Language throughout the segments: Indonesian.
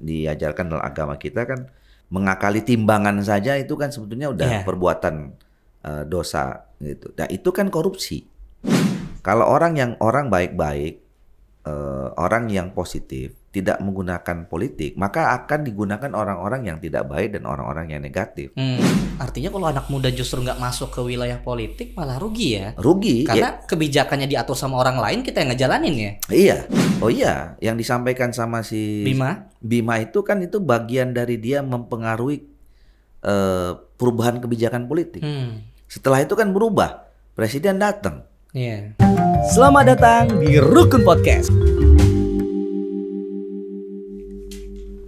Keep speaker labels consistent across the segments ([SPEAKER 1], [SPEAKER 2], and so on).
[SPEAKER 1] diajarkan dalam agama kita kan mengakali timbangan saja itu kan sebetulnya udah yeah. perbuatan uh, dosa gitu. Nah itu kan korupsi. Kalau orang yang orang baik-baik, uh, orang yang positif, tidak menggunakan politik, maka akan digunakan orang-orang yang tidak baik dan orang-orang yang negatif.
[SPEAKER 2] Hmm. Artinya kalau anak muda justru nggak masuk ke wilayah politik malah rugi ya? Rugi. Ya. Karena ya. kebijakannya diatur sama orang lain, kita yang ngejalanin ya?
[SPEAKER 1] Iya. Oh iya, yang disampaikan sama si Bima. Bima itu kan itu bagian dari dia mempengaruhi uh, perubahan kebijakan politik. Hmm. Setelah itu kan berubah, presiden datang. Yeah. Selamat
[SPEAKER 2] datang di Rukun Podcast.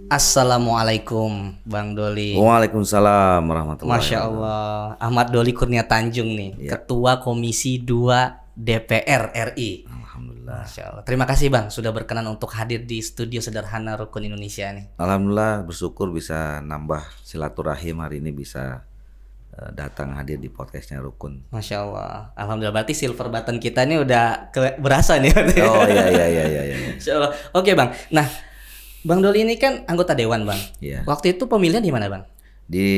[SPEAKER 2] Assalamualaikum Bang Doli.
[SPEAKER 1] Waalaikumsalam warahmatullahi Masya
[SPEAKER 2] Allah. Ahmad Doli Kurnia Tanjung nih, ya. Ketua Komisi 2 DPR RI. Alhamdulillah. Masya Allah. Terima kasih Bang sudah berkenan untuk hadir di studio sederhana Rukun Indonesia nih.
[SPEAKER 1] Alhamdulillah bersyukur bisa nambah silaturahim hari ini bisa eh, datang hadir di podcastnya Rukun.
[SPEAKER 2] Masya Allah, alhamdulillah berarti silver button kita ini udah berasa nih. Oh iya iya iya iya. iya. Masya Allah. Oke bang, nah Bang Doli ini kan anggota dewan, Bang. Iya. Waktu itu pemilihan di mana, Bang?
[SPEAKER 1] Di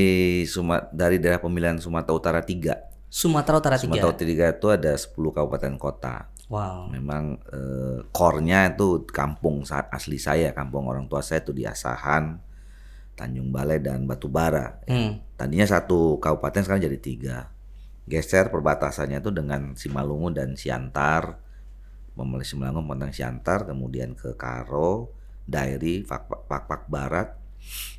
[SPEAKER 1] Sumat dari daerah pemilihan Sumatera Utara 3.
[SPEAKER 2] Sumatera Utara 3. Sumatera
[SPEAKER 1] 3 itu ada 10 kabupaten kota. Wow. Memang eh, core-nya itu kampung saat asli saya, kampung orang tua saya itu di Asahan, Tanjung Balai dan Batubara. Hmm. Tadinya satu kabupaten sekarang jadi tiga. Geser perbatasannya itu dengan Simalungun dan Siantar. Memulai Simalungun tentang Siantar, kemudian ke Karo, Dairi, Pak Barat,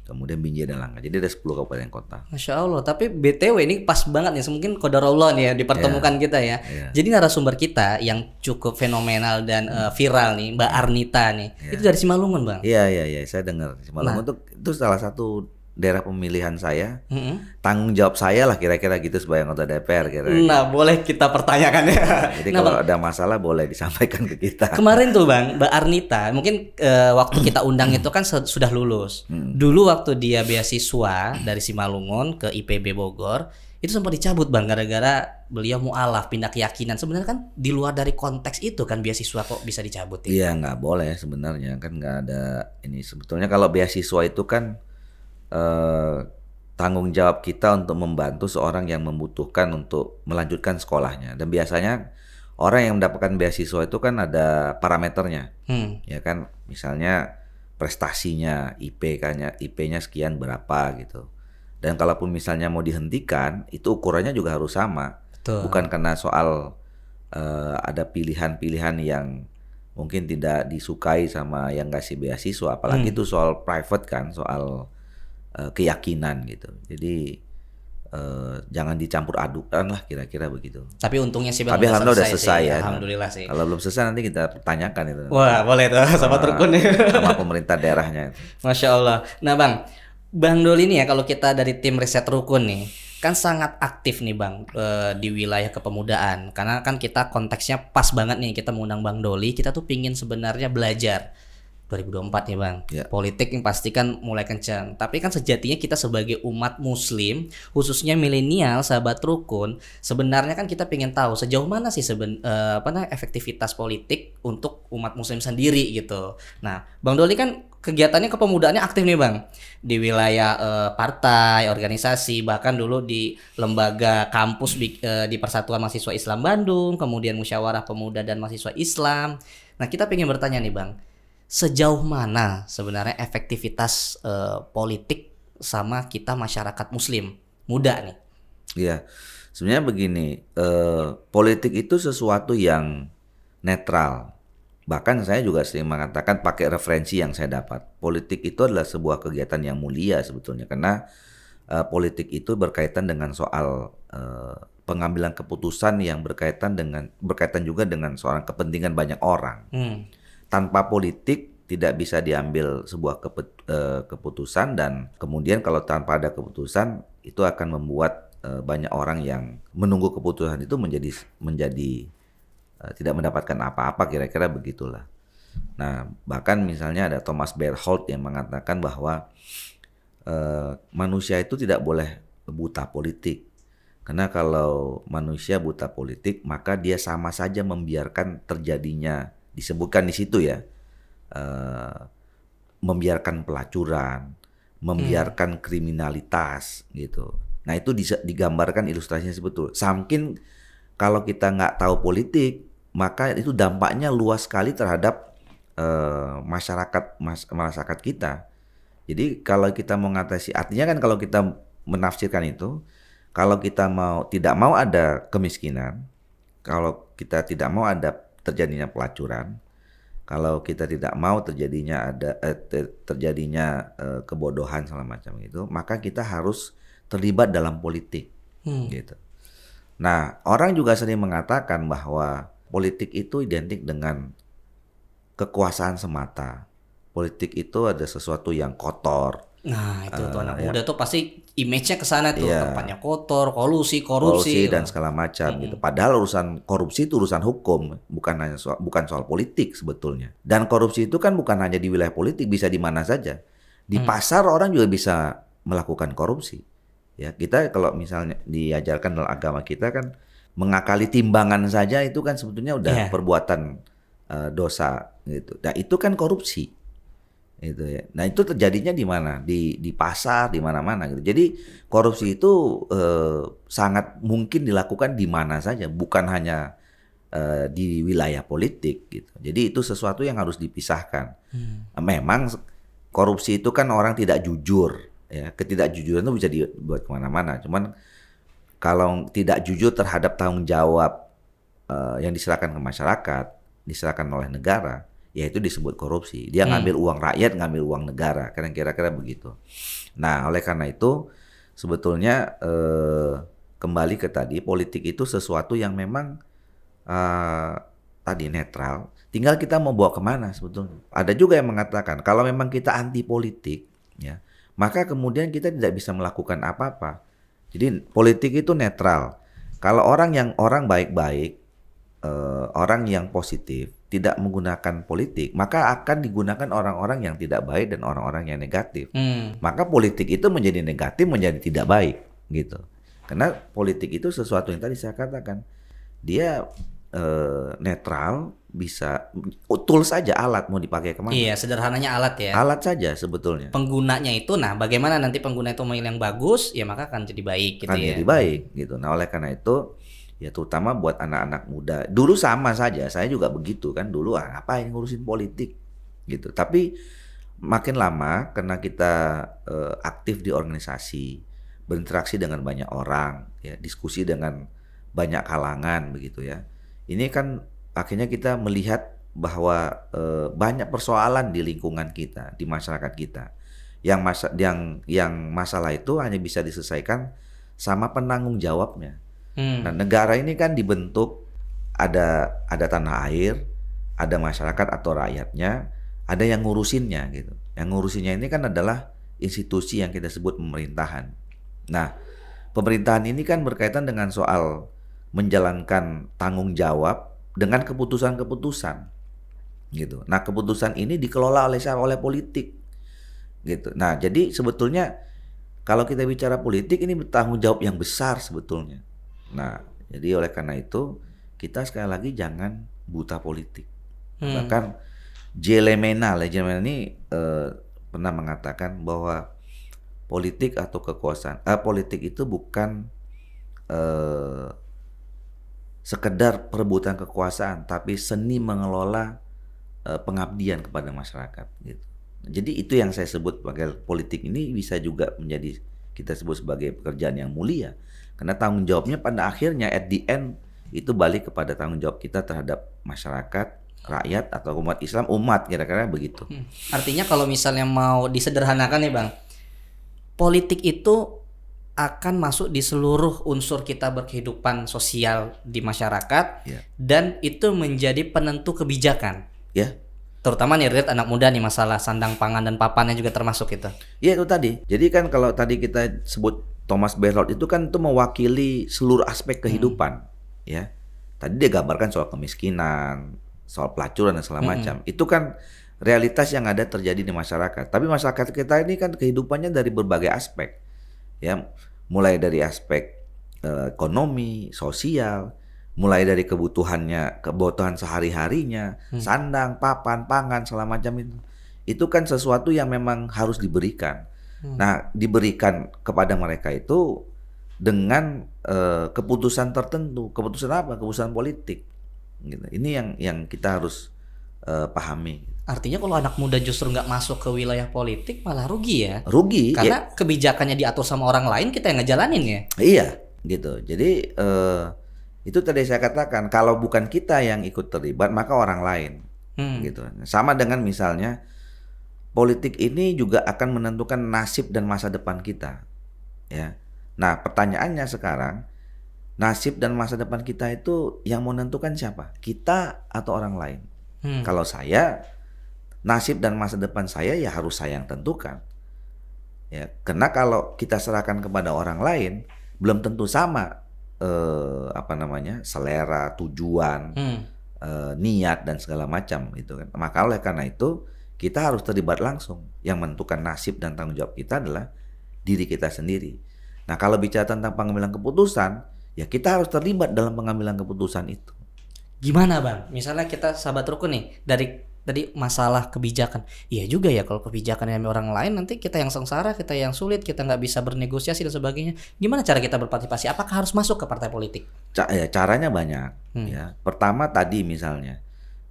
[SPEAKER 1] kemudian Binjai dan Langga. Jadi ada 10 kabupaten kota.
[SPEAKER 2] Masya Allah. Tapi BTW ini pas banget ya, Mungkin Allah nih ya iya, dipertemukan yeah. kita ya. Yeah. Jadi narasumber kita yang cukup fenomenal dan uh, viral nih, Mbak Arnita nih. Yeah. Itu dari Simalungun, Bang.
[SPEAKER 1] Iya, yeah, iya, yeah, iya. Yeah. Saya dengar Simalungun nah. itu itu salah satu daerah pemilihan saya, hmm tanggung jawab saya lah kira-kira gitu sebagai anggota DPR kira-kira. Nah, boleh kita pertanyakan ya. Nah, jadi nah, kalau bang, ada masalah boleh disampaikan ke kita. Kemarin
[SPEAKER 2] tuh Bang, Mbak Arnita, mungkin uh, waktu kita undang itu kan sudah lulus. Hmm. Dulu waktu dia beasiswa dari Simalungun ke IPB Bogor, itu sempat dicabut bang gara-gara beliau mualaf pindah keyakinan sebenarnya kan di luar dari konteks itu kan beasiswa kok bisa dicabut ya?
[SPEAKER 1] iya nggak boleh sebenarnya kan nggak ada ini sebetulnya kalau beasiswa itu kan Eh, tanggung jawab kita untuk membantu seorang yang membutuhkan untuk melanjutkan sekolahnya. Dan biasanya orang yang mendapatkan beasiswa itu kan ada parameternya, hmm. ya kan? Misalnya prestasinya, IPK-nya, IP-nya sekian berapa gitu. Dan kalaupun misalnya mau dihentikan, itu ukurannya juga harus sama. Betul. Bukan karena soal uh, ada pilihan-pilihan yang mungkin tidak disukai sama yang ngasih beasiswa, apalagi hmm. itu soal private kan, soal Eh, keyakinan gitu. Jadi uh, jangan dicampur adukan lah kira-kira begitu. Tapi untungnya sih Bang. Tapi alhamdulillah udah selesai sih, ya. Alhamdulillah sih. Kalau belum selesai nanti kita tanyakan itu. Wah, boleh tuh eh, sama terkun ya. sama pemerintah daerahnya.
[SPEAKER 2] Masya Allah. Nah, Bang, Bang Doli ini ya kalau kita dari tim riset rukun nih kan sangat aktif nih bang di wilayah kepemudaan karena kan kita konteksnya pas banget nih kita mengundang bang Doli kita tuh pingin sebenarnya belajar 2024 ya bang. Yeah. Politik yang pasti kan mulai kencang. Tapi kan sejatinya kita sebagai umat Muslim, khususnya milenial, sahabat rukun, sebenarnya kan kita pengen tahu sejauh mana sih seben, uh, apa nah, efektivitas politik untuk umat Muslim sendiri gitu. Nah, Bang Doli kan kegiatannya kepemudaannya aktif nih bang di wilayah uh, partai organisasi bahkan dulu di lembaga kampus di, eh, di Persatuan Mahasiswa Islam Bandung kemudian musyawarah pemuda dan mahasiswa Islam nah kita pengen bertanya nih bang sejauh mana sebenarnya efektivitas uh, politik sama kita masyarakat muslim muda nih?
[SPEAKER 1] Iya. Sebenarnya begini, uh, politik itu sesuatu yang netral. Bahkan saya juga sering mengatakan pakai referensi yang saya dapat. Politik itu adalah sebuah kegiatan yang mulia sebetulnya karena uh, politik itu berkaitan dengan soal uh, pengambilan keputusan yang berkaitan dengan berkaitan juga dengan soal kepentingan banyak orang. Hmm tanpa politik tidak bisa diambil sebuah eh, keputusan dan kemudian kalau tanpa ada keputusan itu akan membuat eh, banyak orang yang menunggu keputusan itu menjadi menjadi eh, tidak mendapatkan apa-apa kira-kira begitulah. Nah, bahkan misalnya ada Thomas Berthold yang mengatakan bahwa manusia itu tidak boleh buta politik. Karena kalau manusia buta politik, maka dia sama saja membiarkan terjadinya disebutkan di situ ya uh, membiarkan pelacuran, membiarkan hmm. kriminalitas gitu. Nah itu digambarkan ilustrasinya sebetul. Samkin kalau kita nggak tahu politik, maka itu dampaknya luas sekali terhadap uh, masyarakat mas, masyarakat kita. Jadi kalau kita mau mengatasi, artinya kan kalau kita menafsirkan itu, kalau kita mau tidak mau ada kemiskinan, kalau kita tidak mau ada terjadinya pelacuran, kalau kita tidak mau terjadinya ada eh, terjadinya eh, kebodohan segala macam itu, maka kita harus terlibat dalam politik, hmm. gitu. Nah, orang juga sering mengatakan bahwa politik itu identik dengan kekuasaan semata. Politik itu ada sesuatu yang kotor,
[SPEAKER 2] Nah, itu tuh anak eh, muda iya. tuh pasti image-nya ke sana tuh, yeah. tempatnya kotor, kolusi, korupsi, korupsi gitu. dan
[SPEAKER 1] segala macam hmm. gitu. Padahal urusan korupsi itu urusan hukum, bukan hanya soal, bukan soal politik sebetulnya. Dan korupsi itu kan bukan hanya di wilayah politik, bisa di mana saja. Di hmm. pasar orang juga bisa melakukan korupsi. Ya, kita kalau misalnya diajarkan dalam agama kita kan mengakali timbangan saja itu kan sebetulnya udah yeah. perbuatan uh, dosa gitu. Nah, itu kan korupsi itu ya. Nah itu terjadinya di mana? Di di pasar, di mana-mana gitu. Jadi korupsi itu eh, sangat mungkin dilakukan di mana saja, bukan hanya eh, di wilayah politik gitu. Jadi itu sesuatu yang harus dipisahkan. Hmm. Nah, memang korupsi itu kan orang tidak jujur, ya. Ketidakjujuran itu bisa dibuat kemana-mana. Cuman kalau tidak jujur terhadap tanggung jawab eh, yang diserahkan ke masyarakat, diserahkan oleh negara, ya itu disebut korupsi. Dia hmm. ngambil uang rakyat, ngambil uang negara, karena kira-kira begitu. Nah, oleh karena itu sebetulnya eh, kembali ke tadi politik itu sesuatu yang memang eh, tadi netral. Tinggal kita mau bawa kemana sebetulnya. Ada juga yang mengatakan kalau memang kita anti politik, ya maka kemudian kita tidak bisa melakukan apa-apa. Jadi politik itu netral. Kalau orang yang orang baik-baik uh, orang yang positif tidak menggunakan politik, maka akan digunakan orang-orang yang tidak baik dan orang-orang yang negatif. Hmm. Maka politik itu menjadi negatif, menjadi tidak baik, gitu. Karena politik itu sesuatu yang tadi saya katakan, dia uh, netral, bisa oh, tools saja alat mau dipakai kemana? Iya,
[SPEAKER 2] sederhananya alat ya.
[SPEAKER 1] Alat saja sebetulnya.
[SPEAKER 2] Penggunanya itu, nah bagaimana nanti pengguna itu memilih yang bagus, ya maka akan jadi baik, gitu akan ya. Jadi baik,
[SPEAKER 1] gitu. Nah oleh karena itu ya terutama buat anak-anak muda. Dulu sama saja, saya juga begitu kan dulu ah, apa yang ngurusin politik gitu. Tapi makin lama karena kita uh, aktif di organisasi, berinteraksi dengan banyak orang, ya diskusi dengan banyak kalangan begitu ya. Ini kan akhirnya kita melihat bahwa uh, banyak persoalan di lingkungan kita, di masyarakat kita. Yang masa yang yang masalah itu hanya bisa diselesaikan sama penanggung jawabnya Hmm. Nah, negara ini kan dibentuk ada ada tanah air, ada masyarakat atau rakyatnya, ada yang ngurusinnya gitu. Yang ngurusinnya ini kan adalah institusi yang kita sebut pemerintahan. Nah, pemerintahan ini kan berkaitan dengan soal menjalankan tanggung jawab dengan keputusan-keputusan gitu. Nah, keputusan ini dikelola oleh siapa? Oleh politik. Gitu. Nah, jadi sebetulnya kalau kita bicara politik ini tanggung jawab yang besar sebetulnya Nah, jadi oleh karena itu kita sekali lagi jangan buta politik. Hmm. Bahkan Jelemena, Jelemena ini eh, pernah mengatakan bahwa politik atau kekuasaan, eh, politik itu bukan eh, sekedar perebutan kekuasaan, tapi seni mengelola eh, pengabdian kepada masyarakat. Gitu. Jadi itu yang saya sebut sebagai politik ini bisa juga menjadi kita sebut sebagai pekerjaan yang mulia karena tanggung jawabnya pada akhirnya at the end itu balik kepada tanggung jawab kita terhadap masyarakat, rakyat atau umat Islam, umat kira-kira begitu. Hmm.
[SPEAKER 2] Artinya kalau misalnya mau disederhanakan nih Bang, politik itu akan masuk di seluruh unsur kita berkehidupan sosial di masyarakat yeah. dan itu menjadi penentu kebijakan. Ya. Terutama nih relate anak muda nih masalah sandang pangan dan papannya juga termasuk itu.
[SPEAKER 1] Iya itu tadi. Jadi kan kalau tadi kita sebut Thomas Berlot itu kan itu mewakili seluruh aspek hmm. kehidupan, hmm. ya. Tadi dia gambarkan soal kemiskinan, soal pelacuran dan segala hmm. macam. Itu kan realitas yang ada terjadi di masyarakat. Tapi masyarakat kita ini kan kehidupannya dari berbagai aspek, ya. Mulai dari aspek eh, ekonomi, sosial, mulai dari kebutuhannya, kebutuhan sehari-harinya, hmm. sandang, papan, pangan, segala macam itu. Itu kan sesuatu yang memang harus diberikan Hmm. Nah, diberikan kepada mereka itu dengan uh, keputusan tertentu, keputusan apa? Keputusan politik. Gitu. Ini yang yang kita harus uh, pahami.
[SPEAKER 2] Artinya kalau anak muda justru nggak masuk ke wilayah politik malah rugi ya. Rugi. Ya. Karena ya. kebijakannya diatur sama orang lain kita yang ngejalanin ya.
[SPEAKER 1] Iya, gitu. Jadi eh, itu tadi saya katakan kalau bukan kita yang ikut terlibat maka orang lain. Hmm. Gitu. Sama dengan misalnya politik ini juga akan menentukan nasib dan masa depan kita. Ya. Nah, pertanyaannya sekarang, nasib dan masa depan kita itu yang menentukan siapa? Kita atau orang lain? Hmm. Kalau saya, nasib dan masa depan saya ya harus saya yang tentukan. Ya, karena kalau kita serahkan kepada orang lain, belum tentu sama eh, apa namanya selera, tujuan, hmm. eh, niat dan segala macam gitu kan. Maka oleh karena itu kita harus terlibat langsung. Yang menentukan nasib dan tanggung jawab kita adalah diri kita sendiri. Nah, kalau bicara tentang pengambilan keputusan,
[SPEAKER 2] ya kita harus terlibat dalam pengambilan keputusan itu. Gimana, Bang? Misalnya kita sahabat rukun nih dari tadi masalah kebijakan. Iya juga ya kalau kebijakan yang orang lain nanti kita yang sengsara, kita yang sulit, kita nggak bisa bernegosiasi dan sebagainya. Gimana cara kita berpartisipasi? Apakah harus masuk ke partai politik?
[SPEAKER 1] Ca ya, caranya banyak. Hmm. Ya, pertama tadi misalnya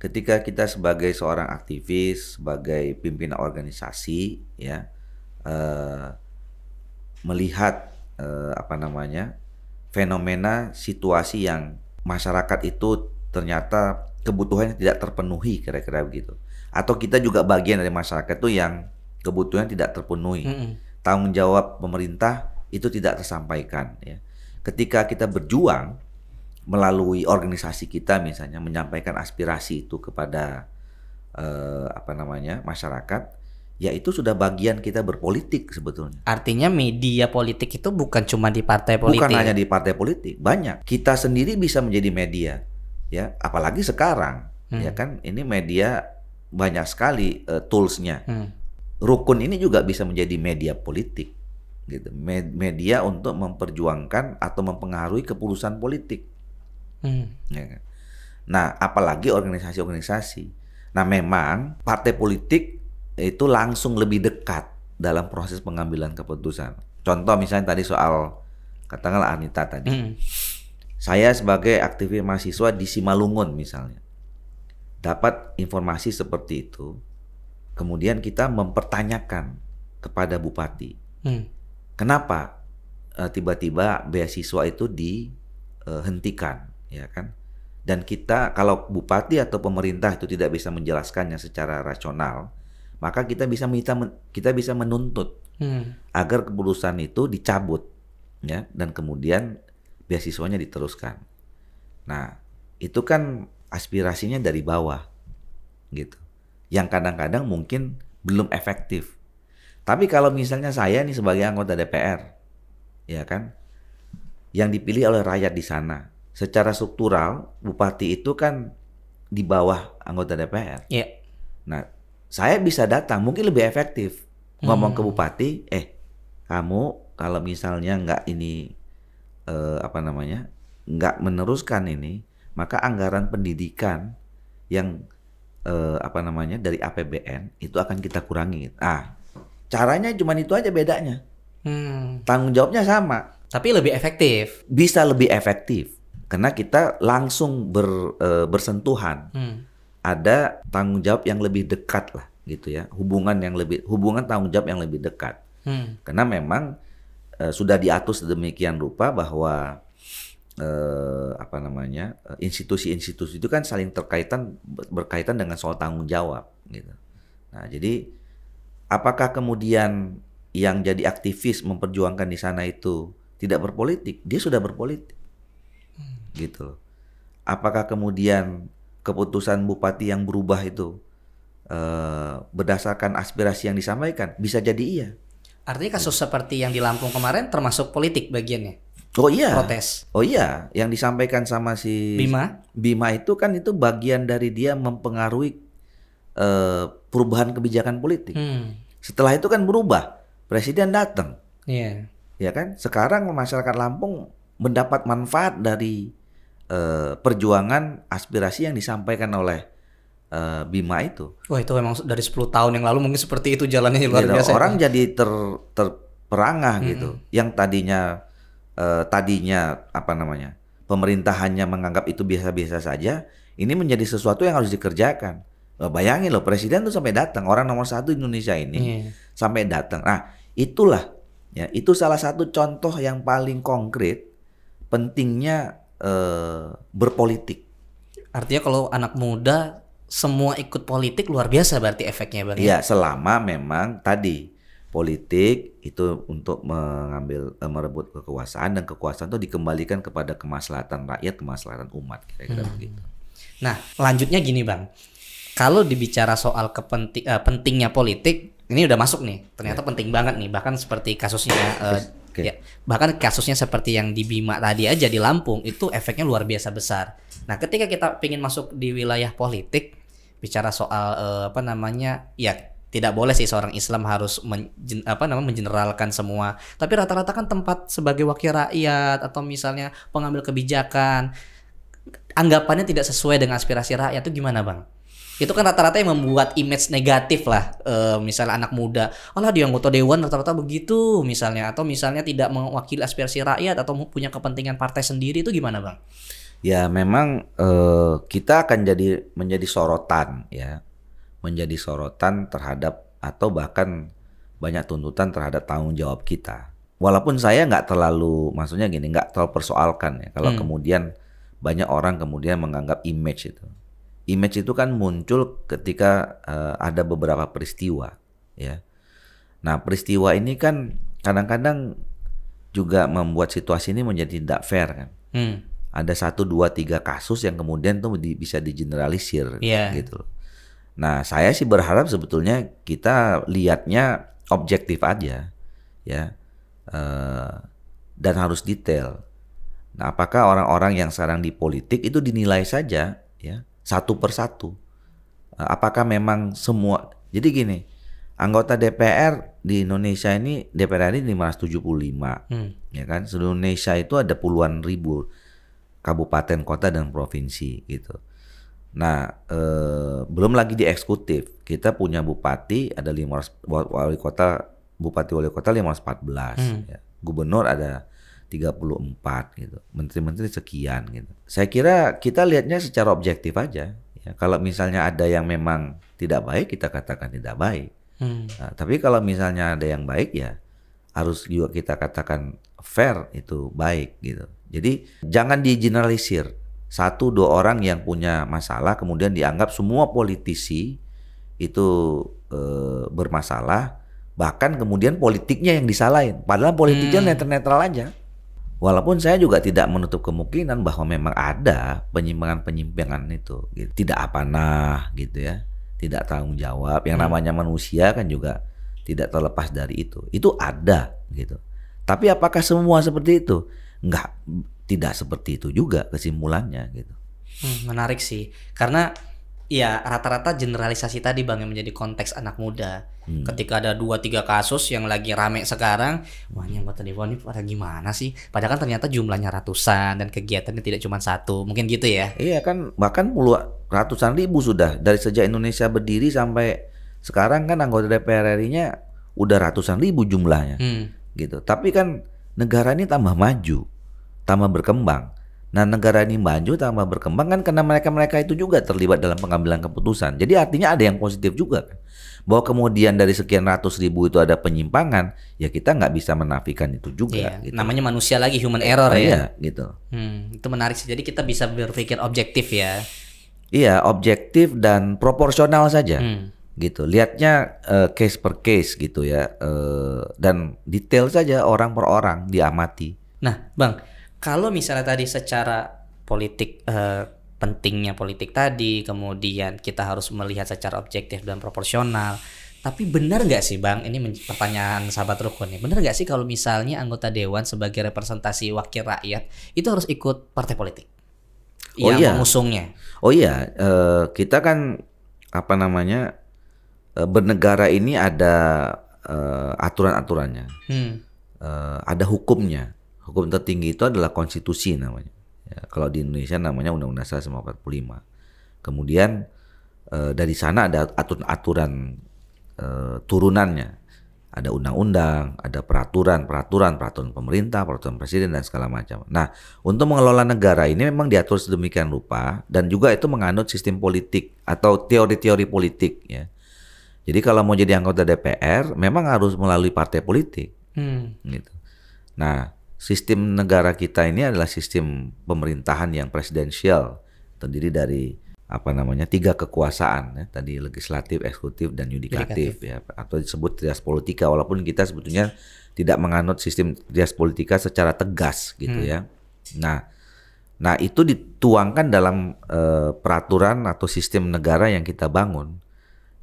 [SPEAKER 1] ketika kita sebagai seorang aktivis, sebagai pimpinan organisasi, ya eh, melihat eh, apa namanya fenomena situasi yang masyarakat itu ternyata kebutuhannya tidak terpenuhi kira-kira begitu, atau kita juga bagian dari masyarakat itu yang kebutuhan tidak terpenuhi, mm -hmm. tanggung jawab pemerintah itu tidak tersampaikan, ya. Ketika kita berjuang melalui organisasi kita misalnya menyampaikan aspirasi itu kepada eh, apa namanya masyarakat ya itu sudah bagian kita berpolitik sebetulnya.
[SPEAKER 2] Artinya media politik itu bukan cuma di partai politik. Bukan hanya
[SPEAKER 1] di partai politik, banyak. Kita sendiri bisa menjadi media. Ya, apalagi sekarang ya hmm. ya kan ini media banyak sekali uh, toolsnya. Hmm. Rukun ini juga bisa menjadi media politik gitu. Med media untuk memperjuangkan atau mempengaruhi keputusan politik. Hmm. Ya. Kan? Nah, apalagi organisasi-organisasi. Nah, memang partai politik itu langsung lebih dekat dalam proses pengambilan keputusan. Contoh misalnya tadi soal katakanlah Anita tadi. Hmm. Saya sebagai aktivis mahasiswa di Simalungun misalnya. Dapat informasi seperti itu. Kemudian kita mempertanyakan kepada bupati. Hmm. Kenapa eh, tiba-tiba beasiswa itu dihentikan? ya kan? Dan kita kalau bupati atau pemerintah itu tidak bisa menjelaskannya secara rasional, maka kita bisa minta kita bisa menuntut hmm. agar keputusan itu dicabut, ya, dan kemudian beasiswanya diteruskan. Nah, itu kan aspirasinya dari bawah, gitu. Yang kadang-kadang mungkin belum efektif. Tapi kalau misalnya saya nih sebagai anggota DPR, ya kan, yang dipilih oleh rakyat di sana, secara struktural bupati itu kan di bawah anggota DPR. Iya. Nah, saya bisa datang mungkin lebih efektif ngomong hmm. ke bupati, eh kamu kalau misalnya nggak ini eh, apa namanya nggak meneruskan ini, maka anggaran pendidikan yang eh, apa namanya dari APBN itu akan kita kurangi. Ah, caranya cuma itu aja bedanya. Hmm. Tanggung jawabnya sama. Tapi lebih efektif. Bisa lebih efektif karena kita langsung ber, e, bersentuhan. Hmm. Ada tanggung jawab yang lebih dekat lah gitu ya, hubungan yang lebih hubungan tanggung jawab yang lebih dekat. Hmm. Karena memang e, sudah diatur sedemikian rupa bahwa e, apa namanya e, institusi-institusi itu kan saling terkaitan berkaitan dengan soal tanggung jawab gitu. Nah jadi apakah kemudian yang jadi aktivis memperjuangkan di sana itu tidak berpolitik? Dia sudah berpolitik gitu loh. Apakah kemudian keputusan bupati yang berubah itu uh, berdasarkan aspirasi yang disampaikan? Bisa jadi iya.
[SPEAKER 2] Artinya kasus seperti yang di Lampung kemarin termasuk politik bagiannya.
[SPEAKER 1] Oh iya. Protes. Oh iya, yang disampaikan sama si Bima. Bima itu kan itu bagian dari dia mempengaruhi uh, perubahan kebijakan politik. Hmm. Setelah itu kan berubah, presiden datang. Iya. Yeah. Ya kan? Sekarang masyarakat Lampung mendapat manfaat dari Eh, perjuangan aspirasi yang disampaikan oleh uh, Bima itu.
[SPEAKER 2] Wah itu memang dari 10 tahun yang lalu mungkin seperti itu jalannya luar gitu, biasa. Ya. Orang ya. jadi
[SPEAKER 1] ter terperangah hmm. gitu. Yang tadinya uh, tadinya apa namanya pemerintahannya menganggap itu biasa-biasa saja, ini menjadi sesuatu yang harus dikerjakan. bayangin loh presiden tuh sampai datang orang nomor satu Indonesia ini hmm. sampai datang. Nah itulah ya itu salah satu contoh yang paling konkret pentingnya Eh, berpolitik.
[SPEAKER 2] Artinya kalau anak muda semua ikut politik luar biasa berarti efeknya berarti. Ya? Iya,
[SPEAKER 1] selama memang tadi politik itu untuk mengambil eh, merebut kekuasaan dan kekuasaan itu dikembalikan kepada kemaslahatan rakyat, kemaslahatan umat kira-kira hmm.
[SPEAKER 2] begitu. Nah, lanjutnya gini, Bang. Kalau dibicara soal kepenting uh, eh, pentingnya politik, ini udah masuk nih. Ternyata ya. penting banget nih, bahkan seperti kasusnya uh, Okay. Ya, bahkan kasusnya seperti yang di Bima tadi aja di Lampung itu efeknya luar biasa besar. Nah, ketika kita ingin masuk di wilayah politik bicara soal eh, apa namanya ya tidak boleh sih seorang Islam harus men, apa namanya mengeneralkan semua. Tapi rata-rata kan tempat sebagai wakil rakyat atau misalnya pengambil kebijakan anggapannya tidak sesuai dengan aspirasi rakyat itu gimana, Bang? itu kan rata-rata yang membuat image negatif lah e, misalnya anak muda lah dia anggota dewan rata-rata begitu misalnya atau misalnya tidak mewakili aspirasi rakyat atau punya kepentingan partai sendiri itu gimana bang?
[SPEAKER 1] Ya memang e, kita akan jadi menjadi sorotan ya menjadi sorotan terhadap atau bahkan banyak tuntutan terhadap tanggung jawab kita. Walaupun saya nggak terlalu maksudnya gini nggak terlalu persoalkan ya kalau hmm. kemudian banyak orang kemudian menganggap image itu image itu kan muncul ketika uh, ada beberapa peristiwa ya nah peristiwa ini kan kadang-kadang juga membuat situasi ini menjadi tidak fair kan hmm. ada satu dua tiga kasus yang kemudian tuh di, bisa digeneralisir yeah. gitu nah saya sih berharap sebetulnya kita lihatnya objektif aja ya uh, dan harus detail nah apakah orang-orang yang sekarang di politik itu dinilai saja ya satu persatu. Eh, apakah memang semua? Jadi gini, anggota DPR di Indonesia ini DPR tujuh 575, hmm. ya kan? Seluruh Indonesia itu ada puluhan ribu kabupaten, kota dan provinsi gitu. Nah, eh, belum lagi di eksekutif. Kita punya bupati ada 500 wali kota, bupati wali kota 514 hmm. ya. Gubernur ada 34 gitu. Menteri-menteri sekian gitu. Saya kira kita lihatnya secara objektif aja. Ya, kalau misalnya ada yang memang tidak baik kita katakan tidak baik. Hmm. Nah, tapi kalau misalnya ada yang baik ya harus juga kita katakan fair itu baik gitu. Jadi jangan di digeneralisir satu dua orang yang punya masalah kemudian dianggap semua politisi itu e, bermasalah bahkan kemudian politiknya yang disalahin padahal politiknya hmm. netral-netral aja Walaupun saya juga tidak menutup kemungkinan bahwa memang ada penyimpangan-penyimpangan itu, gitu. tidak nah gitu ya, tidak tanggung jawab. Yang hmm. namanya manusia kan juga tidak terlepas dari itu. Itu ada gitu. Tapi apakah semua seperti itu? Enggak, tidak seperti itu juga kesimpulannya gitu.
[SPEAKER 2] Hmm, menarik sih, karena Iya, rata-rata generalisasi tadi Bang yang menjadi konteks anak muda. Hmm. Ketika ada dua tiga kasus yang lagi rame sekarang, wah yang buat Dewa ini pada gimana sih? Padahal kan ternyata jumlahnya ratusan dan kegiatannya tidak cuma satu. Mungkin gitu ya.
[SPEAKER 1] Iya kan, bahkan puluhan ratusan ribu sudah dari sejak Indonesia berdiri sampai sekarang kan anggota DPR RI-nya udah ratusan ribu jumlahnya. Hmm. Gitu. Tapi kan negara ini tambah maju, tambah berkembang Nah negara ini maju tambah berkembang kan karena mereka-mereka itu juga terlibat dalam pengambilan keputusan. Jadi artinya ada yang positif juga kan. Bahwa kemudian dari sekian ratus ribu itu ada penyimpangan, ya kita nggak bisa menafikan itu
[SPEAKER 2] juga. Iya, gitu. Namanya manusia lagi human error ah, ya. Iya, gitu. Hmm, itu menarik sih. Jadi kita bisa berpikir objektif ya.
[SPEAKER 1] Iya, objektif dan proporsional saja. Hmm. Gitu. Lihatnya uh, case per case gitu ya. Uh, dan detail saja orang per orang diamati.
[SPEAKER 2] Nah, Bang, kalau misalnya tadi secara politik eh, pentingnya politik tadi, kemudian kita harus melihat secara objektif dan proporsional. Tapi benar nggak sih bang, ini pertanyaan sahabat rukun nih, benar nggak sih kalau misalnya anggota dewan sebagai representasi wakil rakyat itu harus ikut partai politik oh, yang iya. mengusungnya?
[SPEAKER 1] Oh iya, uh, kita kan apa namanya uh, bernegara ini ada uh, eh, aturan aturannya, hmm. uh, ada hukumnya. Hukum tertinggi itu adalah konstitusi namanya. Ya, kalau di Indonesia namanya Undang-Undang Dasar 1945. Kemudian e, dari sana ada aturan-aturan e, eh, turunannya. Ada undang-undang, ada peraturan, peraturan, peraturan pemerintah, peraturan presiden dan segala macam. Nah, untuk mengelola negara ini memang diatur sedemikian rupa dan juga itu menganut sistem politik atau teori-teori politik ya. Jadi kalau mau jadi anggota DPR memang harus melalui partai politik. Hmm. Gitu. Nah, sistem negara kita ini adalah sistem pemerintahan yang presidensial terdiri dari apa namanya tiga kekuasaan ya, tadi legislatif, eksekutif dan yudikatif, yudikatif. ya atau disebut trias politika walaupun kita sebetulnya tidak menganut sistem trias politika secara tegas gitu hmm. ya. Nah, nah itu dituangkan dalam uh, peraturan atau sistem negara yang kita bangun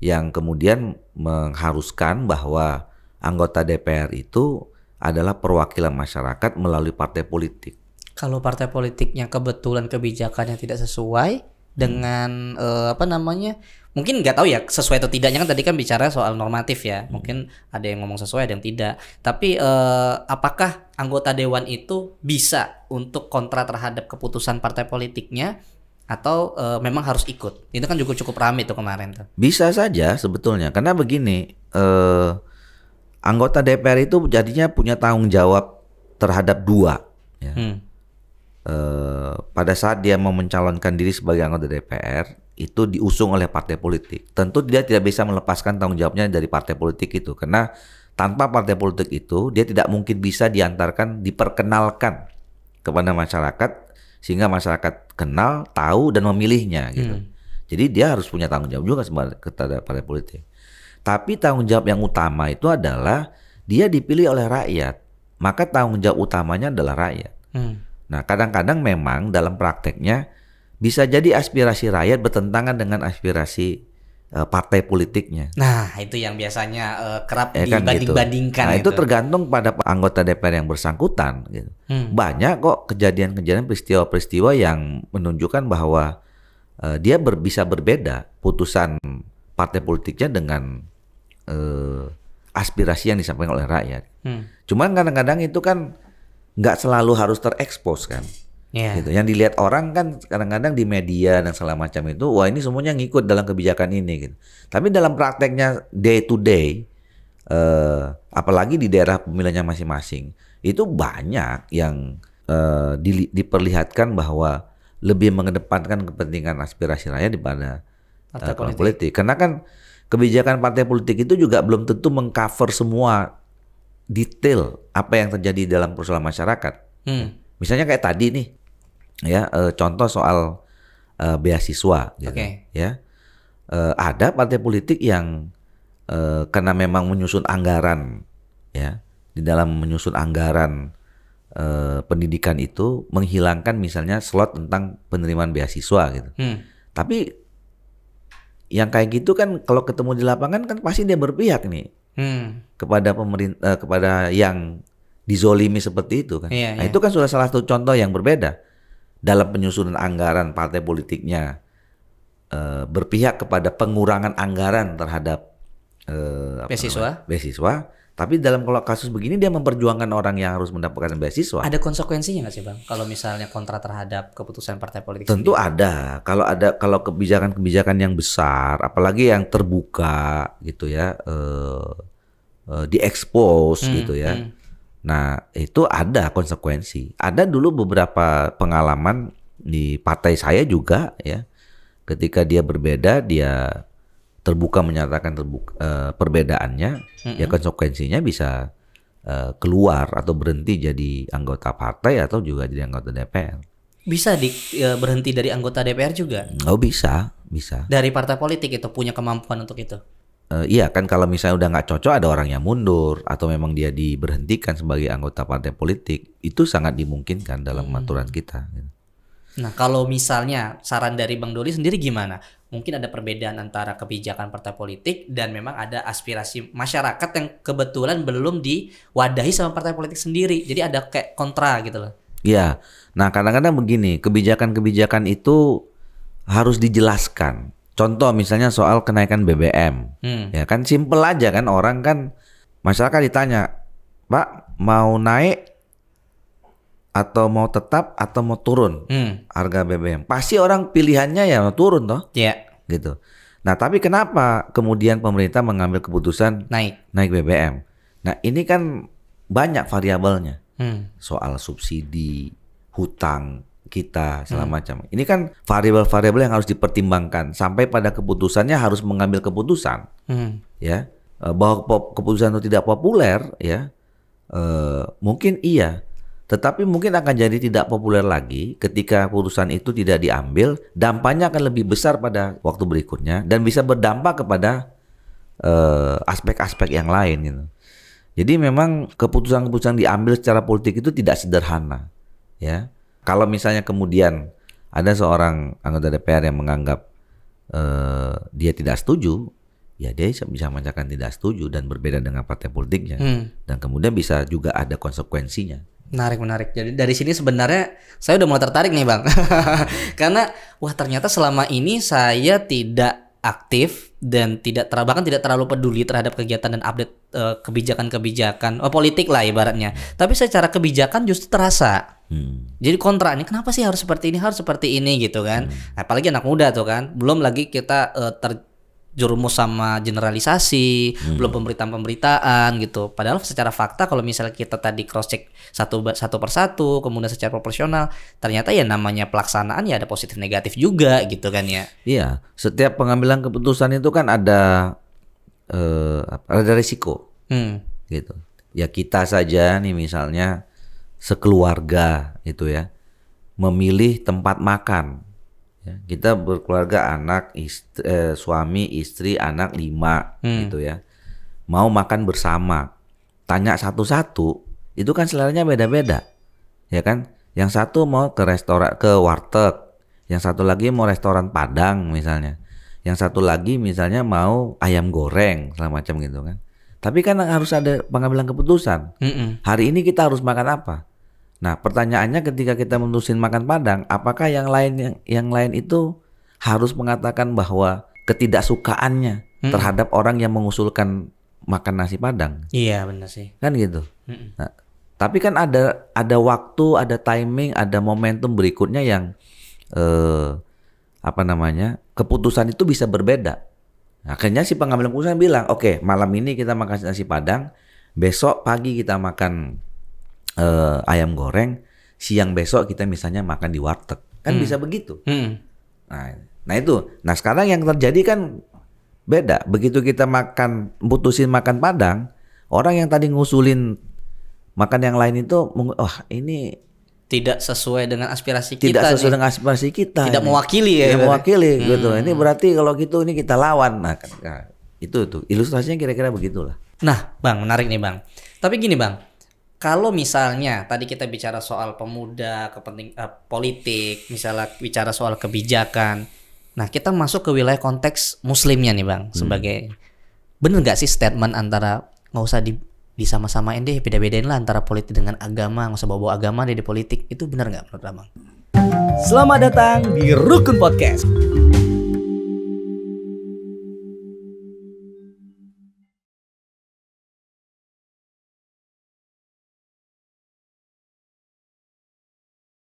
[SPEAKER 1] yang kemudian mengharuskan bahwa anggota DPR itu adalah perwakilan masyarakat melalui partai politik.
[SPEAKER 2] Kalau partai politiknya kebetulan kebijakannya tidak sesuai dengan hmm. uh, apa namanya? Mungkin nggak tahu ya sesuai atau tidaknya kan tadi kan bicara soal normatif ya. Hmm. Mungkin ada yang ngomong sesuai ada yang tidak. Tapi uh, apakah anggota dewan itu bisa untuk kontra terhadap keputusan partai politiknya atau uh, memang harus ikut? Itu kan juga cukup, ramai tuh kemarin tuh.
[SPEAKER 1] Bisa saja sebetulnya karena begini, Uh, anggota DPR itu jadinya punya tanggung jawab terhadap dua. Ya. Hmm. E, pada saat dia mau mencalonkan diri sebagai anggota DPR itu diusung oleh partai politik. Tentu dia tidak bisa melepaskan tanggung jawabnya dari partai politik itu karena tanpa partai politik itu dia tidak mungkin bisa diantarkan diperkenalkan kepada masyarakat sehingga masyarakat kenal, tahu dan memilihnya gitu. Hmm. Jadi dia harus punya tanggung jawab juga kepada partai politik. Tapi tanggung jawab yang utama itu adalah dia dipilih oleh rakyat. Maka tanggung jawab utamanya adalah rakyat. Hmm. Nah, kadang-kadang memang dalam prakteknya bisa jadi aspirasi rakyat bertentangan dengan aspirasi uh, partai politiknya. Nah,
[SPEAKER 2] itu yang biasanya uh, kerap ya kan gitu. dibanding-bandingkan. Gitu. Nah, itu. itu
[SPEAKER 1] tergantung pada anggota DPR yang bersangkutan. Gitu. Hmm. Banyak kok kejadian-kejadian peristiwa-peristiwa yang menunjukkan bahwa uh, dia ber, bisa berbeda putusan partai politiknya dengan eh, aspirasi yang disampaikan oleh rakyat. Hmm. Cuman kadang-kadang itu kan nggak selalu harus terekspos kan. Yeah. Gitu. Yang dilihat orang kan kadang-kadang di media dan segala macam itu, wah ini semuanya ngikut dalam kebijakan ini. Gitu. Tapi dalam prakteknya day to day, eh, apalagi di daerah pemilihannya masing-masing, itu banyak yang eh, di, diperlihatkan bahwa lebih mengedepankan kepentingan aspirasi rakyat daripada uh, politik. politik. Karena kan kebijakan partai politik itu juga belum tentu mengcover semua detail apa yang terjadi dalam persoalan masyarakat. Hmm. Misalnya kayak tadi nih, ya e, contoh soal e, beasiswa, gitu, okay. ya e, ada partai politik yang e, karena memang menyusun anggaran, ya di dalam menyusun anggaran e, pendidikan itu menghilangkan misalnya slot tentang penerimaan beasiswa gitu. Hmm. Tapi yang kayak gitu kan kalau ketemu di lapangan kan pasti dia berpihak nih hmm. kepada pemerintah eh, kepada yang dizolimi seperti itu kan. Iya, nah, iya. itu kan sudah salah satu contoh yang berbeda dalam penyusunan anggaran partai politiknya eh, berpihak kepada pengurangan anggaran terhadap eh, beasiswa. beasiswa tapi dalam kalau kasus begini dia memperjuangkan orang yang harus mendapatkan beasiswa. Ada
[SPEAKER 2] konsekuensinya nggak sih bang? Kalau misalnya kontra terhadap keputusan partai politik? Tentu
[SPEAKER 1] sendiri. ada. Kalau ada kalau kebijakan-kebijakan yang besar, apalagi yang terbuka gitu ya, eh, eh, diekspos hmm, gitu ya. Hmm. Nah itu ada konsekuensi. Ada dulu beberapa pengalaman di partai saya juga ya, ketika dia berbeda dia terbuka menyatakan terbuka, uh, perbedaannya, mm-hmm. ya konsekuensinya bisa uh, keluar atau berhenti jadi anggota partai atau juga jadi anggota DPR.
[SPEAKER 2] Bisa di, ya, berhenti dari anggota DPR juga?
[SPEAKER 1] Oh bisa, bisa.
[SPEAKER 2] Dari partai politik itu punya kemampuan untuk itu?
[SPEAKER 1] Uh, iya kan kalau misalnya udah nggak cocok ada orang yang mundur atau memang dia diberhentikan sebagai anggota partai politik itu sangat dimungkinkan dalam hmm. aturan kita. Ya.
[SPEAKER 2] Nah kalau misalnya saran dari Bang Doli sendiri gimana? mungkin ada perbedaan antara kebijakan partai politik dan memang ada aspirasi masyarakat yang kebetulan belum diwadahi sama partai politik sendiri. Jadi ada kayak kontra gitu loh.
[SPEAKER 1] Iya. Nah, kadang-kadang begini, kebijakan-kebijakan itu harus dijelaskan. Contoh misalnya soal kenaikan BBM. Hmm. Ya kan simple aja kan orang kan masyarakat ditanya, "Pak, mau naik atau mau tetap atau mau turun hmm. harga BBM. Pasti orang pilihannya ya mau turun toh. Iya. Yeah. Gitu. Nah, tapi kenapa kemudian pemerintah mengambil keputusan naik naik BBM? Nah, ini kan banyak variabelnya. Hmm. Soal subsidi, hutang kita segala hmm. macam. Ini kan variabel-variabel yang harus dipertimbangkan sampai pada keputusannya harus mengambil keputusan. Hmm. Ya. Eh, bahwa keputusan itu tidak populer ya. Eh, mungkin iya, tetapi mungkin akan jadi tidak populer lagi ketika putusan itu tidak diambil, dampaknya akan lebih besar pada waktu berikutnya dan bisa berdampak kepada eh, aspek-aspek uh, yang lain gitu. Jadi memang keputusan-keputusan diambil secara politik itu tidak sederhana, ya. Kalau misalnya kemudian ada seorang anggota DPR yang menganggap uh, dia tidak setuju, ya dia bisa menyatakan tidak setuju dan berbeda dengan partai politiknya, hmm. dan kemudian bisa juga ada konsekuensinya.
[SPEAKER 2] Menarik, menarik. Jadi dari sini sebenarnya saya udah mulai tertarik nih bang, karena wah ternyata selama ini saya tidak aktif dan tidak terlalu bahkan tidak terlalu peduli terhadap kegiatan dan update eh, kebijakan-kebijakan uh, oh, politik lah ibaratnya. Tapi secara kebijakan justru terasa. Hmm. Jadi ini, kenapa sih harus seperti ini harus seperti ini gitu kan? Hmm. Apalagi anak muda tuh kan, belum lagi kita uh, ter terjerumus sama generalisasi, hmm. belum pemberitaan-pemberitaan gitu. Padahal secara fakta kalau misalnya kita tadi cross check satu satu persatu, kemudian secara proporsional, ternyata ya namanya pelaksanaan ya ada positif negatif juga gitu kan ya.
[SPEAKER 1] Iya, setiap pengambilan keputusan itu kan ada eh, ada risiko. Hmm. Gitu. Ya kita saja nih misalnya sekeluarga itu ya memilih tempat makan ya kita berkeluarga anak istri, eh, suami istri anak lima hmm. gitu ya mau makan bersama tanya satu-satu itu kan seleranya beda-beda ya kan yang satu mau ke restoran ke warteg yang satu lagi mau restoran padang misalnya yang satu lagi misalnya mau ayam goreng segala macam gitu kan tapi kan harus ada pengambilan keputusan. Mm -mm. Hari ini kita harus makan apa? Nah, pertanyaannya ketika kita menusin makan padang, apakah yang lain yang, yang lain itu harus mengatakan bahwa ketidaksukaannya hmm. terhadap orang yang mengusulkan makan nasi padang?
[SPEAKER 2] Iya, benar sih. Kan gitu.
[SPEAKER 1] Hmm. Nah, tapi kan ada ada waktu, ada timing, ada momentum berikutnya yang eh, apa namanya? keputusan itu bisa berbeda. Akhirnya si pengambil keputusan bilang, "Oke, okay, malam ini kita makan nasi padang, besok pagi kita makan uh, ayam goreng siang besok kita misalnya makan di warteg kan hmm. bisa begitu hmm. nah nah itu nah sekarang yang terjadi kan beda begitu kita makan putusin makan padang orang yang tadi ngusulin makan yang lain itu wah oh, ini
[SPEAKER 2] tidak sesuai dengan aspirasi kita. Tidak sesuai nih.
[SPEAKER 1] dengan aspirasi kita. Tidak ini. mewakili ya. Tidak mewakili hmm. gitu. Ini
[SPEAKER 2] berarti kalau gitu ini kita
[SPEAKER 1] lawan. Nah, nah itu tuh ilustrasinya kira-kira begitulah.
[SPEAKER 2] Nah, Bang, menarik nih, Bang. Tapi gini, Bang kalau misalnya tadi kita bicara soal pemuda, kepenting uh, politik, misalnya bicara soal kebijakan. Nah, kita masuk ke wilayah konteks muslimnya nih, Bang, hmm. sebagai Bener gak sih statement antara nggak usah di disama-samain deh, beda-bedain lah antara politik dengan agama, nggak usah bawa-bawa agama deh di politik. Itu bener nggak menurut Abang? Selamat datang di Rukun Podcast.